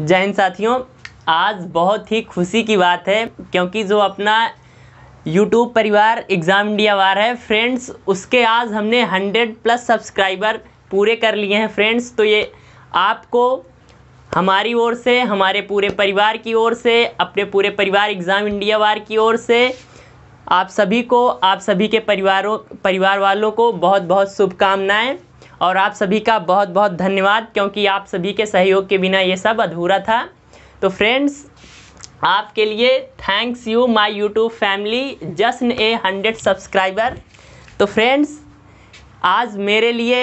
जय हिंद साथियों आज बहुत ही खुशी की बात है क्योंकि जो अपना यूट्यूब परिवार एग्ज़ाम इंडिया वार है फ्रेंड्स उसके आज हमने हंड्रेड प्लस सब्सक्राइबर पूरे कर लिए हैं फ्रेंड्स तो ये आपको हमारी ओर से हमारे पूरे परिवार की ओर से अपने पूरे परिवार एग्ज़ाम इंडिया वार की ओर से आप सभी को आप सभी के परिवारों परिवार वालों को बहुत बहुत शुभकामनाएँ और आप सभी का बहुत बहुत धन्यवाद क्योंकि आप सभी के सहयोग के बिना ये सब अधूरा था तो फ्रेंड्स आपके लिए thanks you my YouTube family जश्न ए हंड्रेड सब्सक्राइबर तो फ्रेंड्स आज मेरे लिए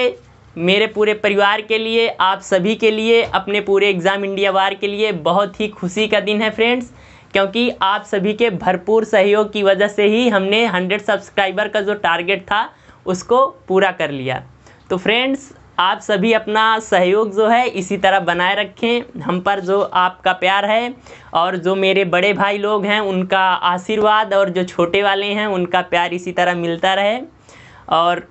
मेरे पूरे परिवार के लिए आप सभी के लिए अपने पूरे एग्ज़ाम इंडिया वार के लिए बहुत ही खुशी का दिन है फ्रेंड्स क्योंकि आप सभी के भरपूर सहयोग की वजह से ही हमने 100 सब्सक्राइबर का जो टारगेट था उसको पूरा कर लिया तो फ्रेंड्स आप सभी अपना सहयोग जो है इसी तरह बनाए रखें हम पर जो आपका प्यार है और जो मेरे बड़े भाई लोग हैं उनका आशीर्वाद और जो छोटे वाले हैं उनका प्यार इसी तरह मिलता रहे और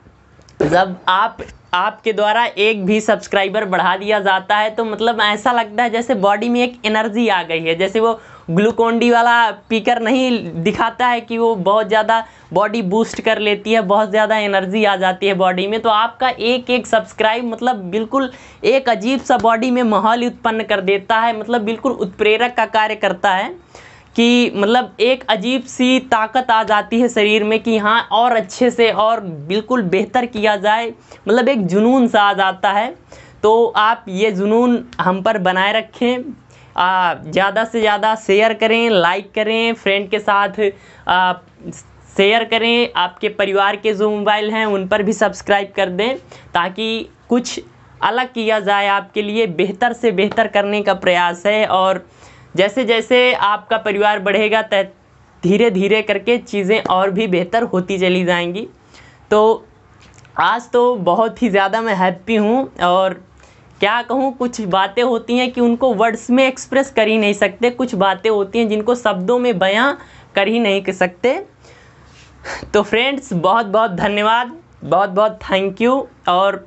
जब आप आपके द्वारा एक भी सब्सक्राइबर बढ़ा दिया जाता है तो मतलब ऐसा लगता है जैसे बॉडी में एक एनर्जी आ गई है जैसे वो ग्लूकोन डी वाला पीकर नहीं दिखाता है कि वो बहुत ज़्यादा बॉडी बूस्ट कर लेती है बहुत ज़्यादा एनर्जी आ जाती है बॉडी में तो आपका एक एक सब्सक्राइब मतलब बिल्कुल एक अजीब सा बॉडी में माहौल उत्पन्न कर देता है मतलब बिल्कुल उत्प्रेरक का कार्य करता है कि मतलब एक अजीब सी ताकत आ जाती है शरीर में कि हाँ और अच्छे से और बिल्कुल बेहतर किया जाए मतलब एक जुनून सा आ जाता है तो आप ये जुनून हम पर बनाए रखें ज़्यादा से ज़्यादा शेयर करें लाइक करें फ्रेंड के साथ शेयर करें आपके परिवार के जो मोबाइल हैं उन पर भी सब्सक्राइब कर दें ताकि कुछ अलग किया जाए आपके लिए बेहतर से बेहतर करने का प्रयास है और जैसे जैसे आपका परिवार बढ़ेगा धीरे धीरे करके चीज़ें और भी बेहतर होती चली जाएंगी तो आज तो बहुत ही ज़्यादा मैं हैप्पी हूँ और क्या कहूँ कुछ बातें होती हैं कि उनको वर्ड्स में एक्सप्रेस कर ही नहीं सकते कुछ बातें होती हैं जिनको शब्दों में बयां कर ही नहीं कर सकते तो फ्रेंड्स बहुत बहुत धन्यवाद बहुत बहुत थैंक यू और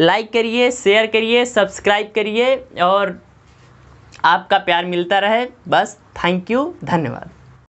लाइक करिए शेयर करिए सब्सक्राइब करिए और आपका प्यार मिलता रहे बस थैंक यू धन्यवाद